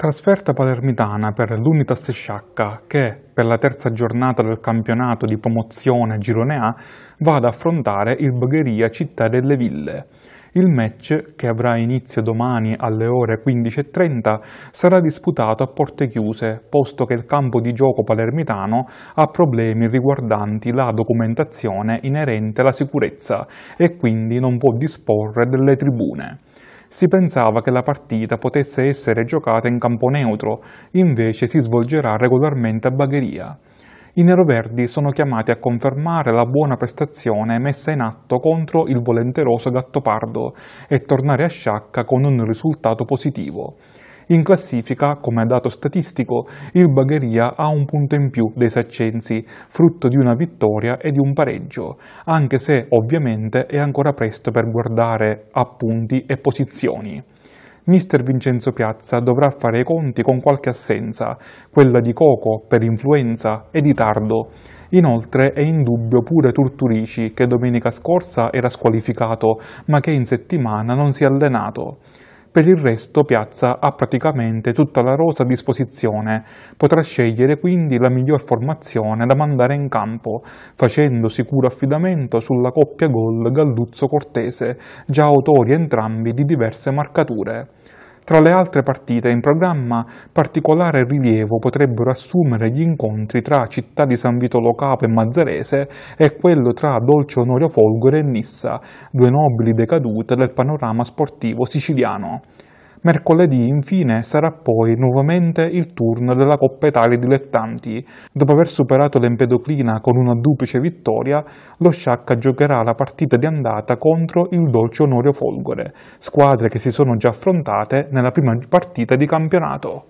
Trasferta palermitana per l'Unitas Sciacca che, per la terza giornata del campionato di promozione Girone A, va ad affrontare il Bagheria Città delle Ville. Il match, che avrà inizio domani alle ore 15.30, sarà disputato a porte chiuse, posto che il campo di gioco palermitano ha problemi riguardanti la documentazione inerente alla sicurezza e quindi non può disporre delle tribune si pensava che la partita potesse essere giocata in campo neutro, invece si svolgerà regolarmente a Bagheria. I neroverdi sono chiamati a confermare la buona prestazione messa in atto contro il volenteroso Gattopardo e tornare a sciacca con un risultato positivo. In classifica, come dato statistico, il Bagheria ha un punto in più dei Saccensi, frutto di una vittoria e di un pareggio, anche se ovviamente è ancora presto per guardare a punti e posizioni. Mister Vincenzo Piazza dovrà fare i conti con qualche assenza, quella di Coco per influenza e di Tardo. Inoltre è in dubbio pure Turturici che domenica scorsa era squalificato ma che in settimana non si è allenato. Per il resto Piazza ha praticamente tutta la rosa a disposizione, potrà scegliere quindi la miglior formazione da mandare in campo, facendo sicuro affidamento sulla coppia gol Galluzzo-Cortese, già autori entrambi di diverse marcature. Tra le altre partite in programma, particolare rilievo potrebbero assumere gli incontri tra Città di San Vitolo Capo e Mazzarese e quello tra Dolce Onorio Folgore e Nissa, due nobili decadute del panorama sportivo siciliano. Mercoledì, infine, sarà poi nuovamente il turno della Coppa Italia Dilettanti. Dopo aver superato l'Empedoclina con una duplice vittoria, lo Sciacca giocherà la partita di andata contro il Dolce Onorio Folgore, squadre che si sono già affrontate nella prima partita di campionato.